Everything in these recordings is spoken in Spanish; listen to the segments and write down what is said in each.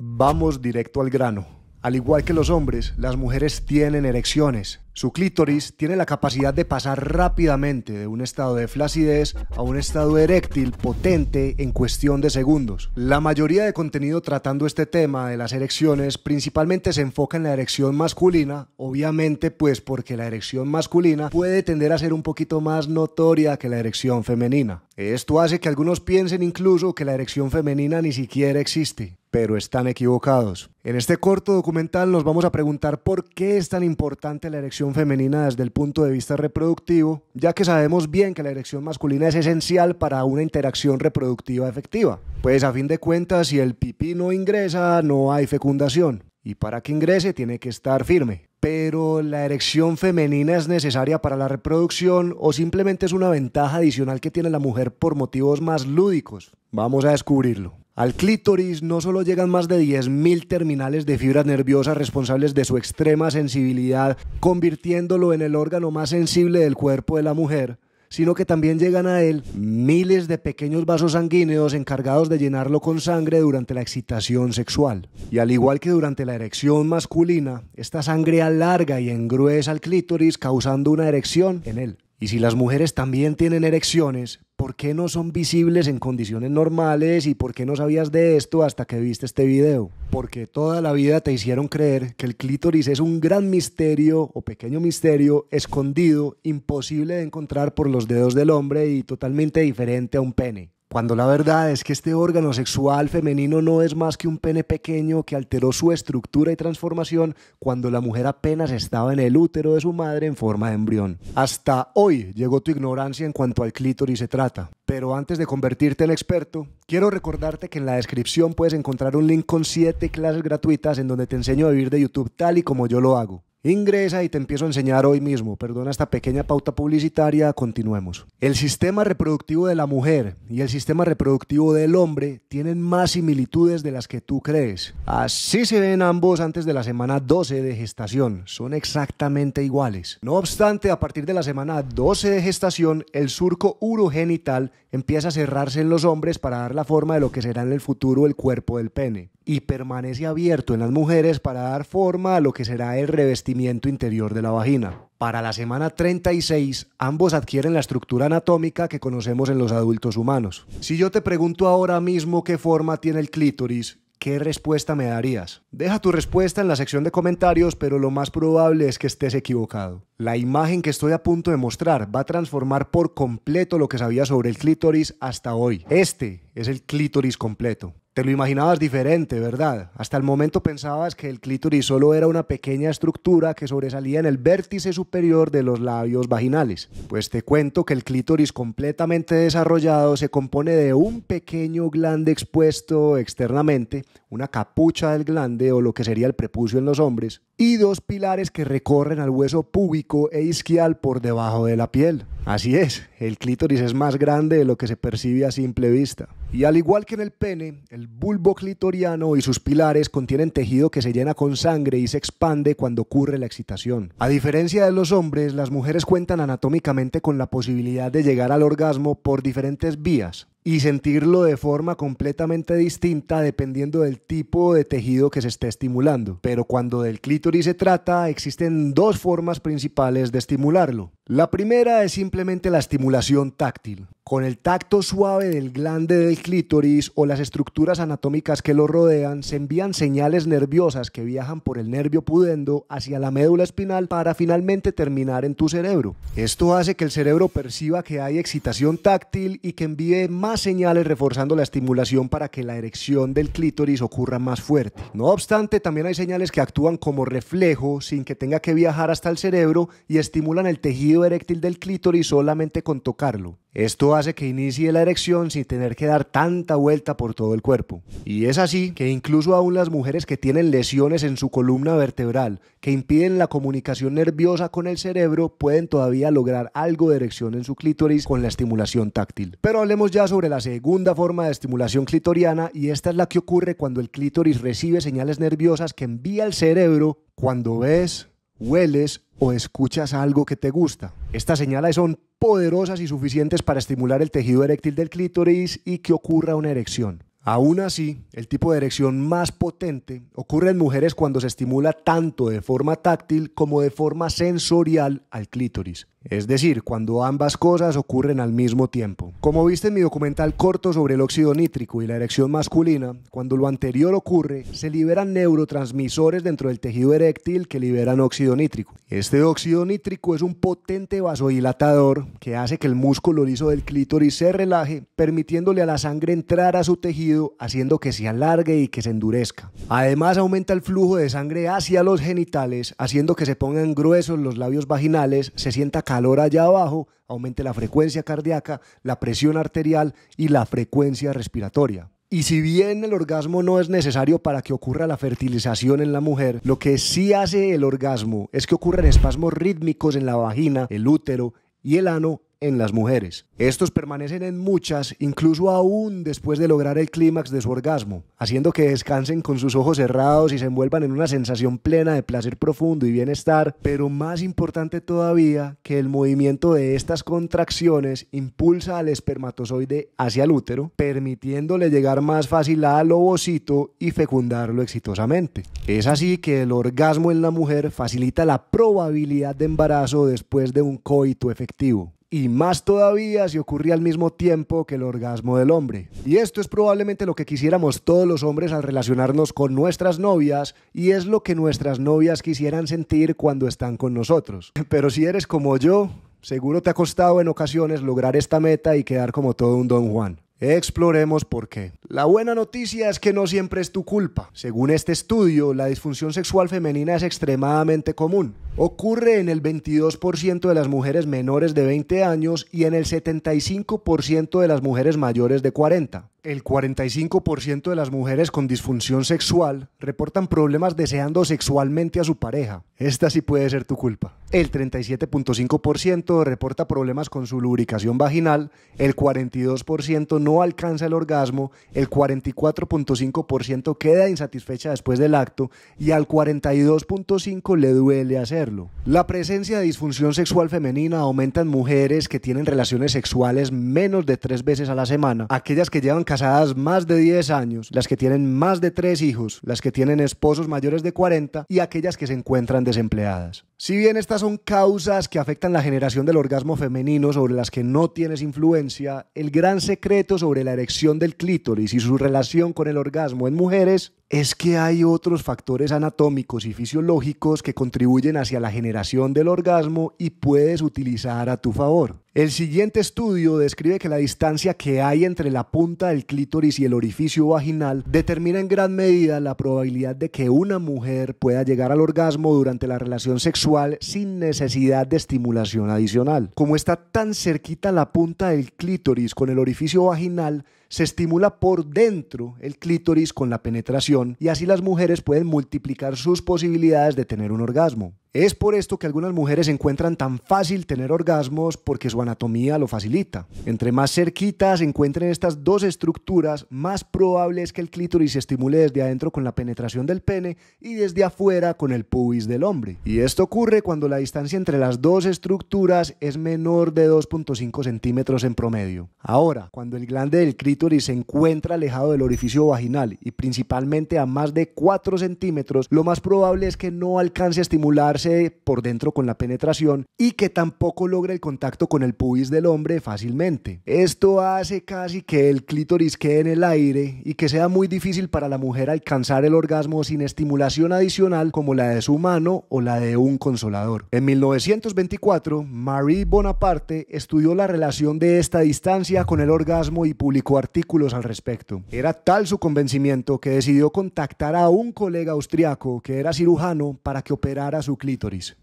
Vamos directo al grano. Al igual que los hombres, las mujeres tienen erecciones. Su clítoris tiene la capacidad de pasar rápidamente de un estado de flacidez a un estado eréctil potente en cuestión de segundos. La mayoría de contenido tratando este tema de las erecciones principalmente se enfoca en la erección masculina, obviamente pues porque la erección masculina puede tender a ser un poquito más notoria que la erección femenina. Esto hace que algunos piensen incluso que la erección femenina ni siquiera existe pero están equivocados. En este corto documental nos vamos a preguntar por qué es tan importante la erección femenina desde el punto de vista reproductivo, ya que sabemos bien que la erección masculina es esencial para una interacción reproductiva efectiva. Pues a fin de cuentas, si el pipí no ingresa, no hay fecundación. Y para que ingrese tiene que estar firme. Pero la erección femenina es necesaria para la reproducción o simplemente es una ventaja adicional que tiene la mujer por motivos más lúdicos. Vamos a descubrirlo. Al clítoris no solo llegan más de 10.000 terminales de fibras nerviosas responsables de su extrema sensibilidad, convirtiéndolo en el órgano más sensible del cuerpo de la mujer, sino que también llegan a él miles de pequeños vasos sanguíneos encargados de llenarlo con sangre durante la excitación sexual. Y al igual que durante la erección masculina, esta sangre alarga y engruesa al clítoris causando una erección en él. Y si las mujeres también tienen erecciones, ¿por qué no son visibles en condiciones normales y por qué no sabías de esto hasta que viste este video? Porque toda la vida te hicieron creer que el clítoris es un gran misterio o pequeño misterio escondido, imposible de encontrar por los dedos del hombre y totalmente diferente a un pene cuando la verdad es que este órgano sexual femenino no es más que un pene pequeño que alteró su estructura y transformación cuando la mujer apenas estaba en el útero de su madre en forma de embrión. Hasta hoy llegó tu ignorancia en cuanto al clítoris se trata. Pero antes de convertirte en experto, quiero recordarte que en la descripción puedes encontrar un link con 7 clases gratuitas en donde te enseño a vivir de YouTube tal y como yo lo hago. Ingresa y te empiezo a enseñar hoy mismo. Perdona esta pequeña pauta publicitaria, continuemos. El sistema reproductivo de la mujer y el sistema reproductivo del hombre tienen más similitudes de las que tú crees. Así se ven ambos antes de la semana 12 de gestación. Son exactamente iguales. No obstante, a partir de la semana 12 de gestación, el surco urogenital empieza a cerrarse en los hombres para dar la forma de lo que será en el futuro el cuerpo del pene y permanece abierto en las mujeres para dar forma a lo que será el revestimiento interior de la vagina. Para la semana 36, ambos adquieren la estructura anatómica que conocemos en los adultos humanos. Si yo te pregunto ahora mismo qué forma tiene el clítoris, ¿qué respuesta me darías? Deja tu respuesta en la sección de comentarios, pero lo más probable es que estés equivocado. La imagen que estoy a punto de mostrar va a transformar por completo lo que sabía sobre el clítoris hasta hoy. Este es el clítoris completo te lo imaginabas diferente, ¿verdad? Hasta el momento pensabas que el clítoris solo era una pequeña estructura que sobresalía en el vértice superior de los labios vaginales. Pues te cuento que el clítoris completamente desarrollado se compone de un pequeño glande expuesto externamente, una capucha del glande o lo que sería el prepucio en los hombres, y dos pilares que recorren al hueso púbico e isquial por debajo de la piel. Así es, el clítoris es más grande de lo que se percibe a simple vista. Y al igual que en el pene, el bulbo clitoriano y sus pilares contienen tejido que se llena con sangre y se expande cuando ocurre la excitación. A diferencia de los hombres, las mujeres cuentan anatómicamente con la posibilidad de llegar al orgasmo por diferentes vías, y sentirlo de forma completamente distinta dependiendo del tipo de tejido que se esté estimulando. Pero cuando del clítoris se trata, existen dos formas principales de estimularlo. La primera es simplemente la estimulación táctil con el tacto suave del glande del clítoris o las estructuras anatómicas que lo rodean, se envían señales nerviosas que viajan por el nervio pudendo hacia la médula espinal para finalmente terminar en tu cerebro. Esto hace que el cerebro perciba que hay excitación táctil y que envíe más señales reforzando la estimulación para que la erección del clítoris ocurra más fuerte. No obstante, también hay señales que actúan como reflejo sin que tenga que viajar hasta el cerebro y estimulan el tejido eréctil del clítoris solamente con tocarlo. Esto hace que inicie la erección sin tener que dar tanta vuelta por todo el cuerpo. Y es así que incluso aún las mujeres que tienen lesiones en su columna vertebral que impiden la comunicación nerviosa con el cerebro pueden todavía lograr algo de erección en su clítoris con la estimulación táctil. Pero hablemos ya sobre la segunda forma de estimulación clitoriana y esta es la que ocurre cuando el clítoris recibe señales nerviosas que envía el cerebro cuando ves, hueles o escuchas algo que te gusta. Estas señales son poderosas y suficientes para estimular el tejido eréctil del clítoris y que ocurra una erección. Aún así, el tipo de erección más potente ocurre en mujeres cuando se estimula tanto de forma táctil como de forma sensorial al clítoris, es decir, cuando ambas cosas ocurren al mismo tiempo. Como viste en mi documental corto sobre el óxido nítrico y la erección masculina, cuando lo anterior ocurre, se liberan neurotransmisores dentro del tejido eréctil que liberan óxido nítrico. Este óxido nítrico es un potente vasodilatador que hace que el músculo liso del clítoris se relaje, permitiéndole a la sangre entrar a su tejido haciendo que se alargue y que se endurezca. Además, aumenta el flujo de sangre hacia los genitales, haciendo que se pongan gruesos los labios vaginales, se sienta calor allá abajo, aumente la frecuencia cardíaca, la presión arterial y la frecuencia respiratoria. Y si bien el orgasmo no es necesario para que ocurra la fertilización en la mujer, lo que sí hace el orgasmo es que ocurren espasmos rítmicos en la vagina, el útero y el ano en las mujeres. Estos permanecen en muchas, incluso aún después de lograr el clímax de su orgasmo, haciendo que descansen con sus ojos cerrados y se envuelvan en una sensación plena de placer profundo y bienestar, pero más importante todavía, que el movimiento de estas contracciones impulsa al espermatozoide hacia el útero, permitiéndole llegar más fácil al ovocito y fecundarlo exitosamente. Es así que el orgasmo en la mujer facilita la probabilidad de embarazo después de un coito efectivo y más todavía si ocurría al mismo tiempo que el orgasmo del hombre. Y esto es probablemente lo que quisiéramos todos los hombres al relacionarnos con nuestras novias y es lo que nuestras novias quisieran sentir cuando están con nosotros. Pero si eres como yo, seguro te ha costado en ocasiones lograr esta meta y quedar como todo un don Juan. Exploremos por qué. La buena noticia es que no siempre es tu culpa. Según este estudio, la disfunción sexual femenina es extremadamente común. Ocurre en el 22% de las mujeres menores de 20 años y en el 75% de las mujeres mayores de 40. El 45% de las mujeres con disfunción sexual reportan problemas deseando sexualmente a su pareja. Esta sí puede ser tu culpa. El 37.5% reporta problemas con su lubricación vaginal, el 42% no alcanza el orgasmo, el 44.5% queda insatisfecha después del acto y al 42.5% le duele hacerlo. La presencia de disfunción sexual femenina aumenta en mujeres que tienen relaciones sexuales menos de tres veces a la semana, aquellas que llevan casadas más de 10 años, las que tienen más de 3 hijos, las que tienen esposos mayores de 40 y aquellas que se encuentran desempleadas. Si bien estas son causas que afectan la generación del orgasmo femenino sobre las que no tienes influencia, el gran secreto sobre la erección del clítoris y su relación con el orgasmo en mujeres es que hay otros factores anatómicos y fisiológicos que contribuyen hacia la generación del orgasmo y puedes utilizar a tu favor. El siguiente estudio describe que la distancia que hay entre la punta del clítoris y el orificio vaginal determina en gran medida la probabilidad de que una mujer pueda llegar al orgasmo durante la relación sexual sin necesidad de estimulación adicional. Como está tan cerquita la punta del clítoris con el orificio vaginal, se estimula por dentro el clítoris con la penetración y así las mujeres pueden multiplicar sus posibilidades de tener un orgasmo. Es por esto que algunas mujeres encuentran tan fácil tener orgasmos porque su anatomía lo facilita. Entre más cerquitas encuentren estas dos estructuras, más probable es que el clítoris se estimule desde adentro con la penetración del pene y desde afuera con el pubis del hombre. Y esto ocurre cuando la distancia entre las dos estructuras es menor de 2.5 centímetros en promedio. Ahora, cuando el glande del clítoris se encuentra alejado del orificio vaginal y principalmente a más de 4 centímetros, lo más probable es que no alcance a estimular por dentro con la penetración y que tampoco logra el contacto con el pubis del hombre fácilmente. Esto hace casi que el clítoris quede en el aire y que sea muy difícil para la mujer alcanzar el orgasmo sin estimulación adicional como la de su mano o la de un consolador. En 1924, Marie Bonaparte estudió la relación de esta distancia con el orgasmo y publicó artículos al respecto. Era tal su convencimiento que decidió contactar a un colega austriaco que era cirujano para que operara su clítoris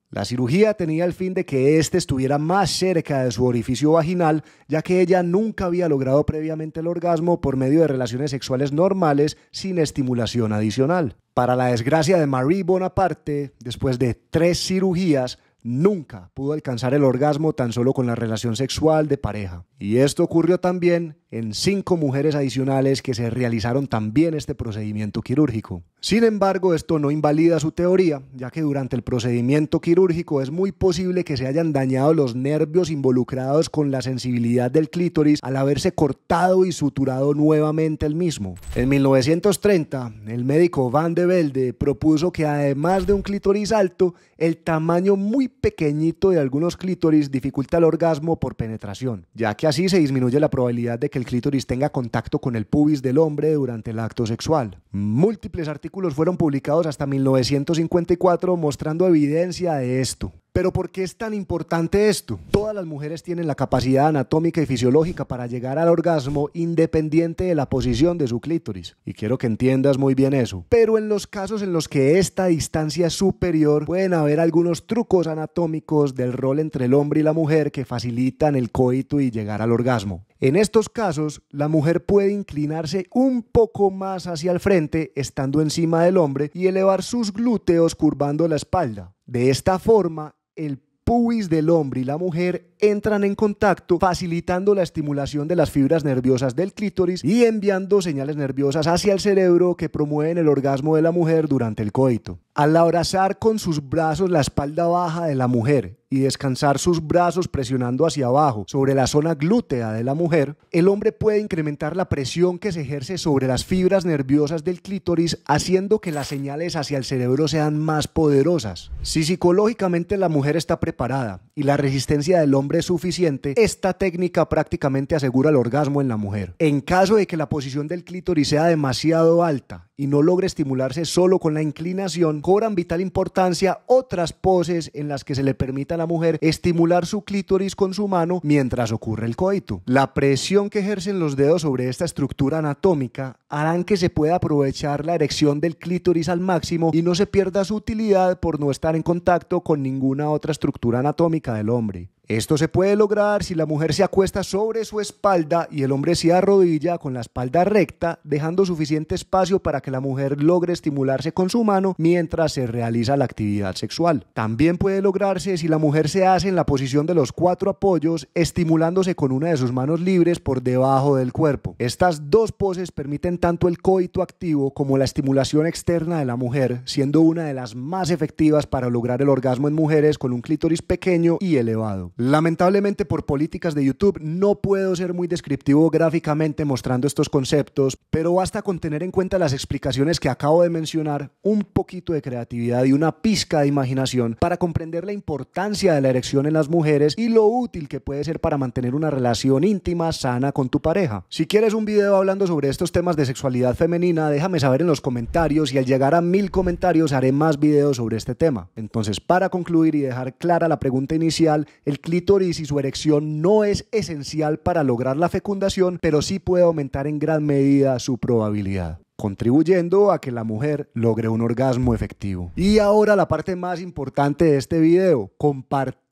la cirugía tenía el fin de que éste estuviera más cerca de su orificio vaginal, ya que ella nunca había logrado previamente el orgasmo por medio de relaciones sexuales normales sin estimulación adicional. Para la desgracia de Marie Bonaparte, después de tres cirugías, nunca pudo alcanzar el orgasmo tan solo con la relación sexual de pareja. Y esto ocurrió también en cinco mujeres adicionales que se realizaron también este procedimiento quirúrgico. Sin embargo, esto no invalida su teoría, ya que durante el procedimiento quirúrgico es muy posible que se hayan dañado los nervios involucrados con la sensibilidad del clítoris al haberse cortado y suturado nuevamente el mismo. En 1930, el médico Van de Velde propuso que además de un clítoris alto, el tamaño muy pequeñito de algunos clítoris dificulta el orgasmo por penetración, ya que así se disminuye la probabilidad de que el clítoris tenga contacto con el pubis del hombre durante el acto sexual. Múltiples artículos fueron publicados hasta 1954 mostrando evidencia de esto. Pero ¿por qué es tan importante esto? Todas las mujeres tienen la capacidad anatómica y fisiológica para llegar al orgasmo independiente de la posición de su clítoris. Y quiero que entiendas muy bien eso. Pero en los casos en los que esta distancia es superior, pueden haber algunos trucos anatómicos del rol entre el hombre y la mujer que facilitan el coito y llegar al orgasmo. En estos casos, la mujer puede inclinarse un poco más hacia el frente, estando encima del hombre, y elevar sus glúteos curvando la espalda. De esta forma, el pubis del hombre y la mujer entran en contacto facilitando la estimulación de las fibras nerviosas del clítoris y enviando señales nerviosas hacia el cerebro que promueven el orgasmo de la mujer durante el coito. Al abrazar con sus brazos la espalda baja de la mujer y descansar sus brazos presionando hacia abajo sobre la zona glútea de la mujer, el hombre puede incrementar la presión que se ejerce sobre las fibras nerviosas del clítoris, haciendo que las señales hacia el cerebro sean más poderosas. Si psicológicamente la mujer está preparada y la resistencia del hombre es suficiente, esta técnica prácticamente asegura el orgasmo en la mujer. En caso de que la posición del clítoris sea demasiado alta y no logre estimularse solo con la inclinación, cobran vital importancia otras poses en las que se le permita a la mujer estimular su clítoris con su mano mientras ocurre el coito. La presión que ejercen los dedos sobre esta estructura anatómica harán que se pueda aprovechar la erección del clítoris al máximo y no se pierda su utilidad por no estar en contacto con ninguna otra estructura anatómica del hombre. Esto se puede lograr si la mujer se acuesta sobre su espalda y el hombre se arrodilla con la espalda recta, dejando suficiente espacio para que la mujer logre estimularse con su mano mientras se realiza la actividad sexual. También puede lograrse si la mujer se hace en la posición de los cuatro apoyos, estimulándose con una de sus manos libres por debajo del cuerpo. Estas dos poses permiten tanto el coito activo como la estimulación externa de la mujer, siendo una de las más efectivas para lograr el orgasmo en mujeres con un clítoris pequeño y elevado. Lamentablemente por políticas de YouTube no puedo ser muy descriptivo gráficamente mostrando estos conceptos, pero basta con tener en cuenta las explicaciones que acabo de mencionar, un poquito de creatividad y una pizca de imaginación para comprender la importancia de la erección en las mujeres y lo útil que puede ser para mantener una relación íntima, sana con tu pareja. Si quieres un video hablando sobre estos temas de sexualidad femenina, déjame saber en los comentarios y al llegar a mil comentarios haré más videos sobre este tema. Entonces, para concluir y dejar clara la pregunta inicial, el clítoris y su erección no es esencial para lograr la fecundación, pero sí puede aumentar en gran medida su probabilidad contribuyendo a que la mujer logre un orgasmo efectivo. Y ahora la parte más importante de este video, compartir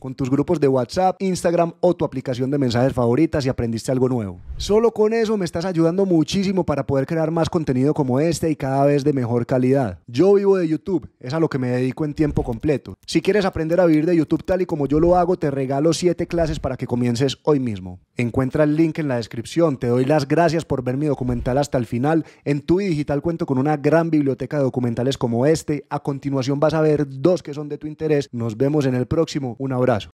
con tus grupos de WhatsApp, Instagram o tu aplicación de mensajes favoritas si aprendiste algo nuevo. Solo con eso me estás ayudando muchísimo para poder crear más contenido como este y cada vez de mejor calidad. Yo vivo de YouTube, es a lo que me dedico en tiempo completo. Si quieres aprender a vivir de YouTube tal y como yo lo hago, te regalo 7 clases para que comiences hoy mismo. Encuentra el link en la descripción. Te doy las gracias por ver mi documental hasta el final. En tu digital cuento con una gran biblioteca de documentales como este. A continuación vas a ver dos que son de tu interés. Nos vemos en el próximo un abrazo.